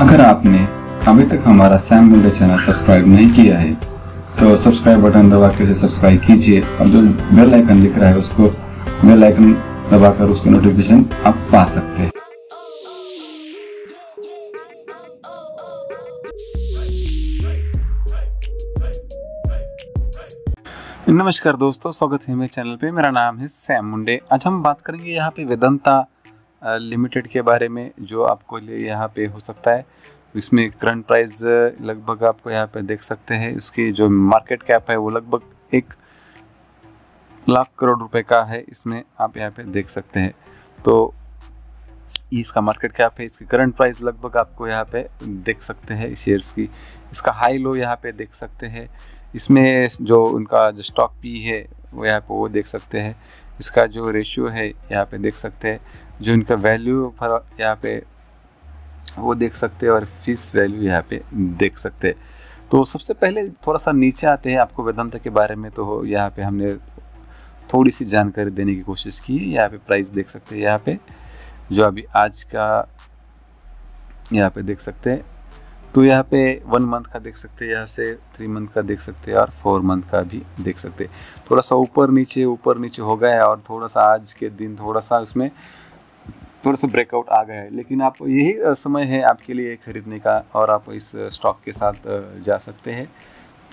अगर आपने अभी तक हमारा सैम मुंडे चैनल सब्सक्राइब नहीं किया है तो सब्सक्राइब बटन दबा कर सब्सक्राइब कीजिए और जो बेल आइकन दिख रहा है उसको बेल आइकन दबाकर उसको नोटिफिकेशन आप पा सकते हैं नमस्कार दोस्तों स्वागत है मेरे चैनल पे मेरा नाम है सैम मुंडे आज हम बात करेंगे यहाँ पे वेदंता लिमिटेड के बारे में जो आपको यहाँ पे हो सकता है इसमें करंट प्राइस लगभग आपको यहाँ पे देख सकते हैं इसकी जो मार्केट कैप है वो लगभग एक लाख करोड़ रुपए का है इसमें आप यहाँ पे देख सकते हैं तो इसका मार्केट कैप है इसकी करंट प्राइस लगभग आपको यहाँ पे देख सकते हैं शेयर्स की इसका हाई लो यहाँ पे देख सकते हैं इसमें जो उनका जो स्टॉक पी है वो यहाँ पे वो देख सकते हैं इसका जो रेशियो है यहाँ पे देख सकते हैं जो इनका वैल्यू फर यहाँ पे वो देख सकते हैं और फीस वैल्यू यहाँ पे देख सकते हैं तो सबसे पहले थोड़ा सा नीचे आते हैं आपको वेदांत के बारे में तो यहाँ पे हमने थोड़ी सी जानकारी देने की कोशिश की है यहाँ पे प्राइस देख सकते हैं यहाँ पे जो अभी आज का यहाँ पे देख सकते हैं तो यहाँ पे वन मंथ का देख सकते हैं यहाँ से थ्री मंथ का देख सकते हैं और फोर मंथ का भी देख सकते हैं थोड़ा सा ऊपर नीचे ऊपर नीचे हो गया है और थोड़ा सा आज के दिन थोड़ा सा उसमें थोड़ा सा ब्रेकआउट आ गया है लेकिन आप यही समय है आपके लिए ख़रीदने का और आप इस स्टॉक के साथ जा सकते हैं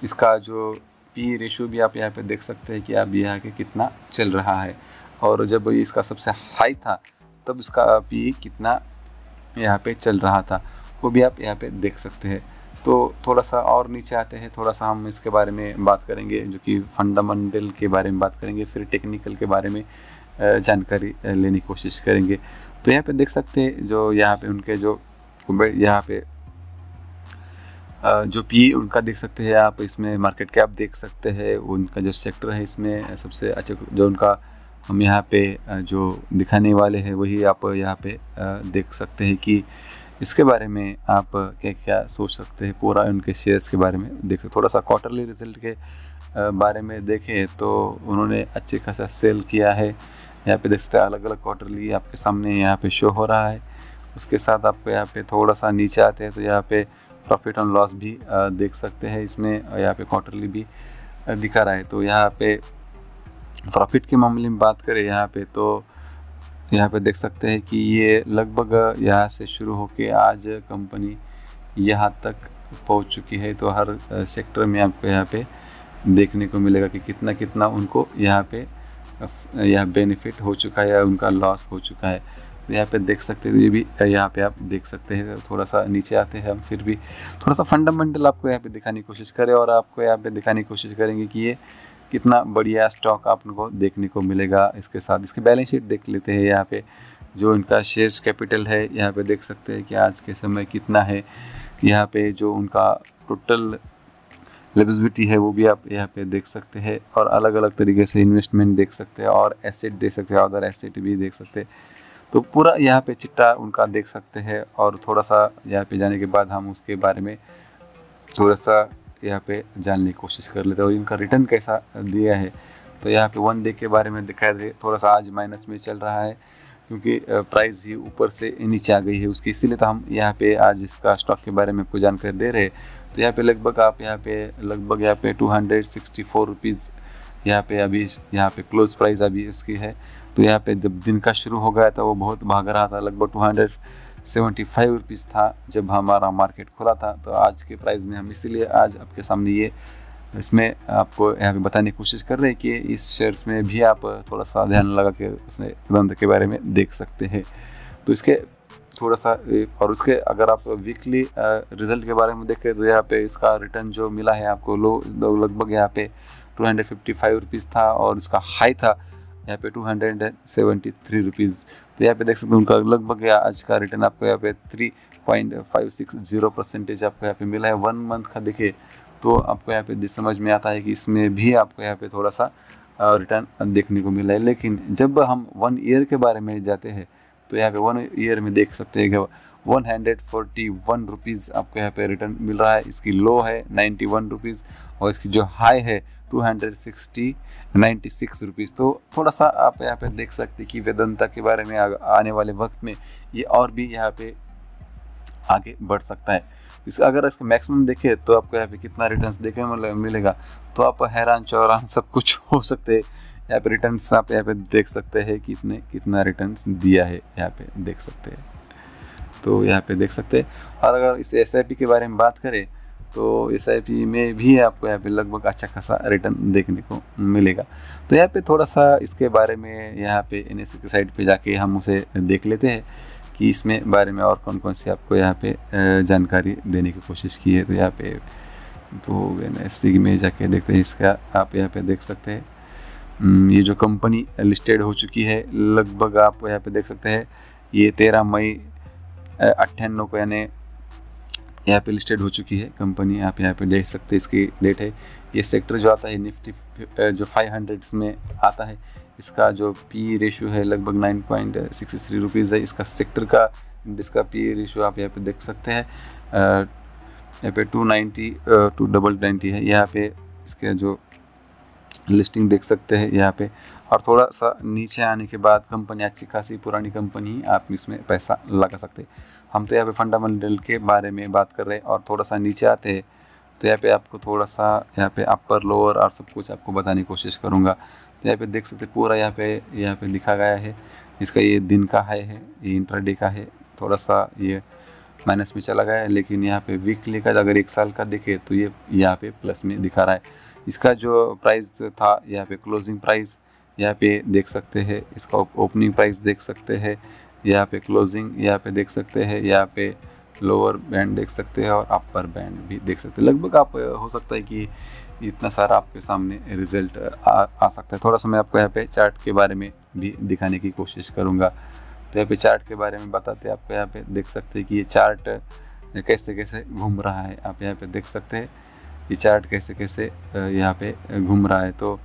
इसका जो पी रेशो भी आप यहाँ पर देख सकते हैं कि आप यहाँ के कितना चल रहा है और जब इसका सबसे हाई था तब इसका पी कितना यहाँ पर चल रहा था वो भी आप यहाँ पे देख सकते हैं तो थोड़ा सा और नीचे आते हैं थोड़ा सा हम इसके बारे में बात करेंगे जो कि फंडामेंटल के बारे में बात करेंगे फिर टेक्निकल के बारे में जानकारी लेने की कोशिश करेंगे तो यहाँ पे देख सकते हैं जो यहाँ पे उनके जो यहाँ पे जो पी उनका देख सकते हैं आप इसमें मार्केट कैप देख सकते हैं उनका जो सेक्टर है इसमें सबसे अच्छा जो उनका हम यहाँ पे जो दिखाने वाले हैं वही आप यहाँ पे देख सकते हैं कि इसके बारे में आप क्या क्या सोच सकते हैं पूरा उनके शेयर्स के बारे में देखें थोड़ा सा क्वार्टरली रिजल्ट के बारे में देखें तो उन्होंने अच्छे खासा सेल किया है यहाँ पे देख सकते हैं अलग अलग क्वार्टरली आपके सामने यहाँ पे शो हो रहा है उसके साथ आपको यहाँ पे थोड़ा सा नीचे आते हैं तो यहाँ पे प्रॉफिट एंड लॉस भी देख सकते हैं इसमें यहाँ पे क्वार्टरली भी दिखा रहा है तो यहाँ पे प्रॉफिट के मामले में बात करें यहाँ पे तो यहाँ पे देख सकते हैं कि ये लगभग यहाँ से शुरू होकर आज कंपनी यहाँ तक पहुँच चुकी है तो हर सेक्टर में आपको यहाँ पे देखने को मिलेगा कि कितना कितना उनको यहाँ पे यह बेनिफिट हो चुका है या उनका लॉस हो चुका है यहाँ पे देख सकते हैं ये भी यहाँ पे आप देख सकते हैं थोड़ा सा नीचे आते हैं हम फिर भी थोड़ा सा फंडामेंटल आपको यहाँ पे दिखाने की कोशिश करें और आपको यहाँ पे दिखाने की कोशिश करेंगे कि ये कितना बढ़िया स्टॉक आप को देखने को मिलेगा इसके साथ इसके बैलेंस शीट देख लेते हैं यहाँ पे जो इनका शेयर्स कैपिटल है यहाँ पे देख सकते हैं कि आज के समय कितना है यहाँ पे जो उनका टोटल लेबिलिटी है वो भी आप यहाँ पे देख सकते हैं और अलग अलग तरीके से इन्वेस्टमेंट देख सकते हैं और एसेट देख सकते हैं अदर एसेट भी देख सकते हैं तो पूरा यहाँ पे चिट्टा उनका देख सकते हैं और थोड़ा सा यहाँ पे जाने के बाद हम उसके बारे में थोड़ा सा यहाँ पे जानने की कोशिश कर लेते हैं और इनका रिटर्न कैसा दिया है तो यहाँ पे वन डे के बारे में दिखाई दे थोड़ा सा आज माइनस में चल रहा है क्योंकि प्राइस ही ऊपर से नीचे आ गई है उसकी इसीलिए तो हम यहाँ पे आज इसका स्टॉक के बारे में आपको जानकारी दे रहे हैं तो यहाँ पे लगभग आप यहाँ पे लगभग यहाँ पे two hundred sixty four rupees यहाँ पे अभी यहाँ पे क्लोज प्राइस अभी उसकी है तो यहाँ पे जब दिन का शुरू हो गया था वो बहुत भाग रहा था लगभग two hundred seventy five rupees था जब हमारा मार्केट खुला था तो आज के प्राइस में हम इसीलिए आज आपके सामने ये इसमें आपको यहाँ पे बताने की कोशिश कर रहे हैं कि इस शेयर्स में भी आप थोड़ा सा ध्यान लगा के उसमें प्रबंध के बारे में देख सकते हैं तो इसके थोड़ा सा और उसके अगर आप वीकली रिजल्ट के बारे में देखें तो यहाँ पे इसका रिटर्न जो मिला है आपको लो लगभग यहाँ पे two hundred fifty five rupees था और इसका हाई था यहाँ पे two hundred and seventy three rupees तो यहाँ पे देख सकते हैं उनका लगभग आज का रिटर्न आपको यहाँ पे three point five six zero percentage आपको यहाँ पे मिला है वन मंथ का देखिए तो आपको यहाँ पे समझ में आता है कि इसमें भी आपको यहाँ पे थोड़ा सा रिटर्न देखने को मिला है लेकिन जब हम वन ईयर के बारे में जाते हैं तो यहाँ पे वन ईयर में देख सकते हैं कि one hundred forty one rupees आपको यहाँ पे रिटर्न मिल रहा है इसकी लो है नाइन्टी वन रुपीज़ और इसकी जो हाई है two hundred sixty ninety six rupees तो थोड़ा सा आप यहाँ पे देख सकते कि वेदंता के बारे में आने वाले वक्त में ये और भी यहाँ पे आगे बढ़ सकता है इस अगर इसका मैक्सिमम देखें तो आपको यहाँ पे कितना रिटर्न देखने मिलेगा तो आप हैरान चौरान सब कुछ हो सकते हैं यहाँ पे रिटर्न आप यहाँ पे देख सकते हैं कि इसने कितना रिटर्न दिया है यहाँ पे देख सकते हैं तो यहाँ पे देख सकते हैं और अगर इस एस के बारे में बात करें तो एस में भी आपको यहाँ पे लगभग अच्छा खासा रिटर्न देखने को मिलेगा तो यहाँ पे थोड़ा सा इसके बारे में यहाँ पे एन के साइड पे जाके हम उसे देख लेते हैं कि इसमें बारे में और कौन कौन सी आपको यहाँ पे जानकारी देने की कोशिश की है तो यहाँ पे तो एन में जाके देखते हैं इसका आप यहाँ पे देख सकते हैं हम्म, ये जो कंपनी लिस्टेड हो चुकी है लगभग आप यहाँ पे देख सकते हैं ये तेरह मई अट्ठानवे को यानी यहाँ पे लिस्टेड हो चुकी है कंपनी आप यहाँ पे देख सकते हैं इसकी डेट है ये सेक्टर जो आता है निफ्टी जो फाइव हंड्रेड्स में आता है इसका जो पी रेशियो है लगभग nine point sixty three rupees है इसका सेक्टर का जिसका पी रेशियो आप यहाँ पे देख सकते हैं यहाँ पे two ninety two double ninety है यहाँ पे इसका जो लिस्टिंग देख सकते हैं यहाँ पे और थोड़ा सा नीचे आने के बाद कंपनी अच्छी खासी पुरानी कंपनी आप इसमें पैसा लगा सकते हम तो यहाँ पे फंडामेंटल के बारे में बात कर रहे हैं और थोड़ा सा नीचे आते हैं तो यहाँ पे आपको थोड़ा सा यहाँ पे अपर लोअर और सब कुछ आपको बताने की कोशिश करूँगा तो यहाँ पे देख सकते पूरा यहाँ पे यहाँ पे लिखा गया है इसका ये दिन का है ये इंटर का है थोड़ा सा ये माइनस में चला गया है लेकिन यहाँ पे वीकली का अगर एक साल का देखें तो ये यहाँ पे प्लस में दिखा रहा है इसका जो प्राइस था यहाँ पे क्लोजिंग प्राइस यहाँ पे देख सकते हैं इसका ओपनिंग प्राइस देख सकते हैं यहाँ पे क्लोजिंग यहाँ पे देख सकते हैं यहाँ पे लोअर बैंड देख सकते हैं और अपर बैंड भी देख सकते हैं लगभग आप हो सकता है कि इतना सारा आपके सामने रिजल्ट आ, आ सकता है थोड़ा सा मैं आपको यहाँ पे चार्ट के बारे में भी दिखाने की कोशिश करूँगा तो यहाँ पे चार्ट के बारे में बताते हैं आपको यहाँ पे देख सकते हैं कि ये चार्ट कैसे कैसे घूम रहा है आप यहाँ पे देख सकते हैं ये चार्ट कैसे कैसे यहाँ पे घूम रहा है तो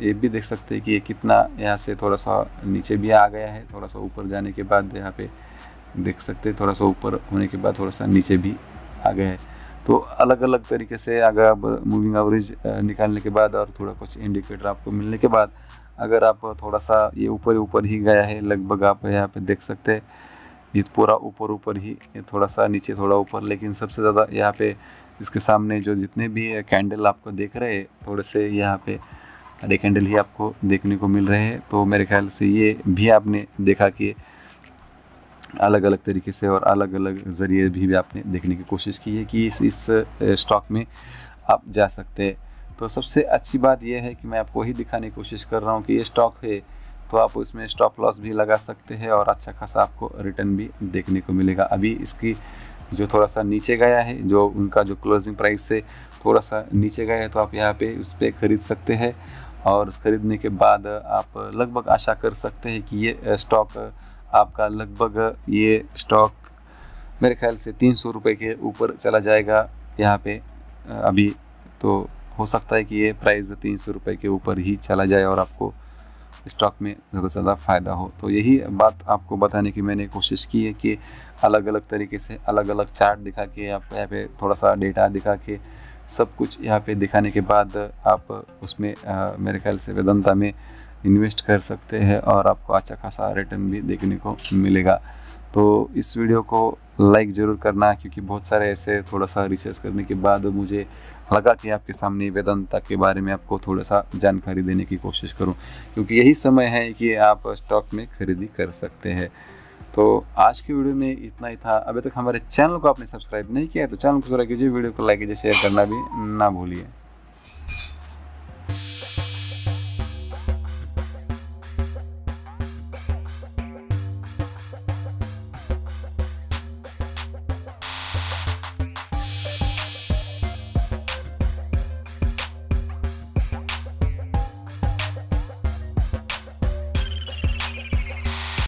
ये भी देख सकते हैं कि ये कितना यहाँ से थोड़ा सा नीचे भी आ गया है थोड़ा सा ऊपर जाने के बाद यहाँ पे देख सकते हैं थोड़ा सा ऊपर होने के बाद थोड़ा सा नीचे भी आ गया है तो अलग अलग तरीके से अगर आप मूविंग एवरेज निकालने के बाद और थोड़ा कुछ इंडिकेटर आपको मिलने के बाद अगर आप थोड़ा सा ये ऊपर ऊपर ही गया है लगभग आप यहाँ पे देख सकते हैं ये पूरा ऊपर ऊपर ही थोड़ा सा नीचे थोड़ा ऊपर लेकिन सबसे ज़्यादा यहाँ पे इसके सामने जो जितने भी कैंडल आपको देख रहे हैं थोड़े से यहाँ पे हरे कैंडल ही आपको देखने को मिल रहे हैं तो मेरे ख्याल से ये भी आपने देखा कि अलग अलग तरीके से और अलग अलग ज़रिए भी, भी आपने देखने की कोशिश की है कि इस इस स्टॉक में आप जा सकते हैं तो सबसे अच्छी बात यह है कि मैं आपको ही दिखाने की कोशिश कर रहा हूँ कि ये स्टॉक है तो आप उसमें स्टॉप लॉस भी लगा सकते हैं और अच्छा खासा आपको रिटर्न भी देखने को मिलेगा अभी इसकी जो थोड़ा सा नीचे गया है जो उनका जो क्लोजिंग प्राइस से थोड़ा सा नीचे गया है तो आप यहाँ पे उस पर ख़रीद सकते हैं और ख़रीदने के बाद आप लगभग आशा कर सकते हैं कि ये स्टॉक आपका लगभग ये स्टॉक मेरे ख्याल से तीन सौ रुपये के ऊपर चला जाएगा यहाँ पे अभी तो हो सकता है कि ये प्राइस तीन सौ रुपये के ऊपर ही चला जाए और आपको स्टॉक में ज़्यादा से ज़्यादा फ़ायदा हो तो यही बात आपको बताने की मैंने कोशिश की है कि अलग अलग तरीके से अलग अलग चार्ट दिखा के आप यहाँ पे थोड़ा सा डेटा दिखा के सब कुछ यहाँ पे दिखाने के बाद आप उसमें आ, मेरे ख्याल से वेदंता में इन्वेस्ट कर सकते हैं और आपको अच्छा खासा रिटर्न भी देखने को मिलेगा तो इस वीडियो को लाइक ज़रूर करना क्योंकि बहुत सारे ऐसे थोड़ा सा रिसर्च करने के बाद मुझे लगा कि आपके सामने वेदांता के बारे में आपको थोड़ा सा जानकारी देने की कोशिश करूं क्योंकि यही समय है कि आप स्टॉक में खरीदी कर सकते हैं तो आज की वीडियो में इतना ही था अभी तक हमारे चैनल को आपने सब्सक्राइब नहीं किया है तो चैनल को जरा कीजिए वीडियो को लाइक कीजिए शेयर करना भी ना भूलिए